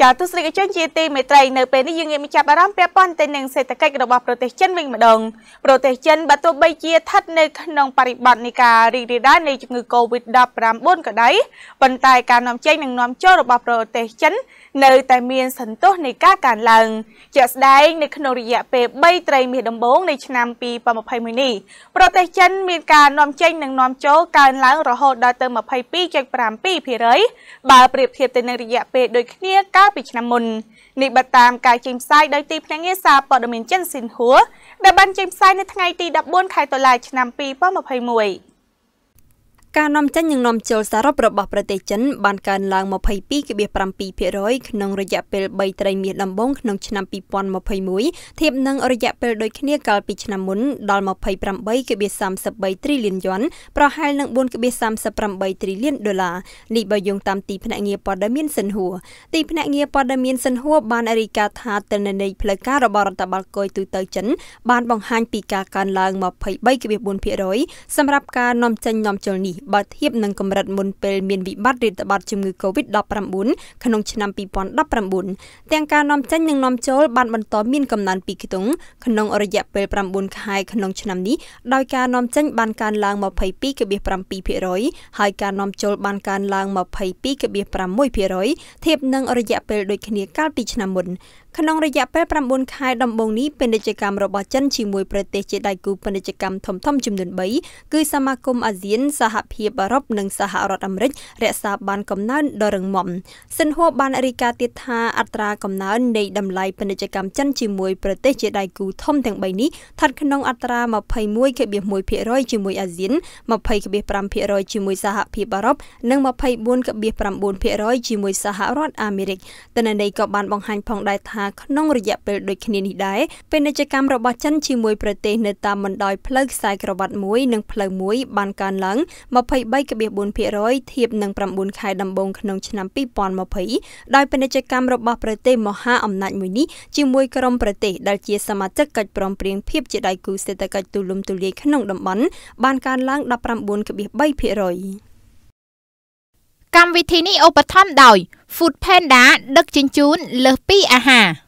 ចាទស្សនិកជនជាទីមេត្រីនៅពេលនេះយើងងាកមកចាប់អារម្មណ៍ពាក់ព័ន្ធទៅនឹងសេដ្ឋកិច្ចរបស់ប្រទេសចិនវិញម្ដងប្រទេសចិនបើទោះបីជាស្ថិតនៅក្នុងបរិបទនៃការរីករាលដាលនៃជំងឺ Covid-19 ក៏ដោយប៉ុន្តែការនាំចេញនិងនាំចូលរបស់ប្រទេសចិននៅតែមានសន្ទុះនៃការកើនឡើងជាក់ស្ដែងនៅក្នុងរយៈពេល3ត្រីមាសដំបូងនៃ ឆ្នាំ2021នេះប្រទេសចិនមានការនាំចេញនិងនាំចូលកើនឡើង រហូតដល់ទៅ22.7%បើប្រៀបធៀបទៅនឹងរយៈពេលដូចគ្នាកាលពីឆ្នាំមុននេះបតាមការចេញផ្សាយដោយទីភ្នាក់ងារសារព័ត៌មានចិនស៊ីនហួរដែលបានចេញផ្សាយនៅថ្ងៃទី14ខែតុលាឆ្នាំ2021ការនាំចេញនិងនាំចូលសរុបរបស់ប្រទេសចិនបានកើនឡើង22.7%ក្នុងរយៈពេល3ត្រីមាសដំបូងក្នុងឆ្នាំ2021ធៀបនឹងរយៈពេលដូចគ្នាកាលពីឆ្នាំមុនដល់28.33ត្រីលានយួនប្រហែលនឹង4.38ត្រីលានដុល្លារនេះបើយោងតាមទីភ្នាក់ងារព័ត៌មានសិនហួរទីភ្នាក់ងារព័ត៌មានសិនហួរបានរាយការណ៍ថាទិន្នន័យផ្លូវការរបស់រដ្ឋបាលកុយទូទៅចិនបានបង្ហាញពីការកើនឡើង23.4%សម្រាប់ការនាំចេញនាំចូលនេះបើធៀបនឹងកម្រិតមុនពេលមានវិបត្តិរាតត្បាតជំងឺ Covid-19 ក្នុងឆ្នាំ2019ទាំងការនាំចេញនិងនាំចូលបានបន្តមានកំណើនពីខ្ទង់ក្នុងរយៈពេល9ខែក្នុងឆ្នាំនេះដោយការនាំចេញបានកើនឡើង22.7%ហើយការនាំចូលបានកើនឡើង22.6%ធៀបនឹងរយៈពេលដូចគ្នាកាលពីឆ្នាំមុនក្នុងរយៈពេល9ខែដំបូងនេះពាណិជ្ជកម្មរបស់ចិនជាមួយប្រទេសជាដៃគូពាណិជ្ជកម្មធំៗចំនួន3គឺ សមាគមអាស៊ាន សហភាពភាពអឺរ៉ុបនិងសហរដ្ឋអាមេរិករក្សាបានកំណើនដ៏រឹងមាំសិនហួរបានរីកាទៀតថាអត្រាកំណើននៃតម្លៃពាណិជ្ជកម្មចិនជាមួយប្រទេសជាដៃគូធំទាំង3នេះស្ថិតក្នុងអត្រា21.1%ជាមួយអាស៊ាន20.5%ជាមួយសហភាពអឺរ៉ុបនិង24.9%ជាមួយសហរដ្ឋអាមេរិកតនន័យក៏បានបង្ហាញផងដែរថាក្នុងរយៈពេលដូចគ្នានេះដែរពាណិជ្ជកម្មរបស់ចិនជាមួយប្រទេសនៅតាមបណ្ដោយផ្លូវខ្សែក្រវ៉ាត់មួយនិងផ្លូវមួយ បានកើនឡើង23.4%ធៀបនឹង9ខែដំបូងក្នុងឆ្នាំ2020ដោយពាណិជ្ជកម្មរបស់ប្រទេសមហាអំណាចមួយនេះជាមួយក្រុមប្រទេសដែលជាសមាជិកកិច្ចព្រមព្រៀងភាពជាដៃគូសេដ្ឋកិច្ចទូលំទូលាយក្នុងតំបន់បានកើនឡើង19.3%កម្មវិធីនេះឧបត្ថម្ភដោយ Food Panda ដឹកជញ្ជូនលើសពីអាហារ។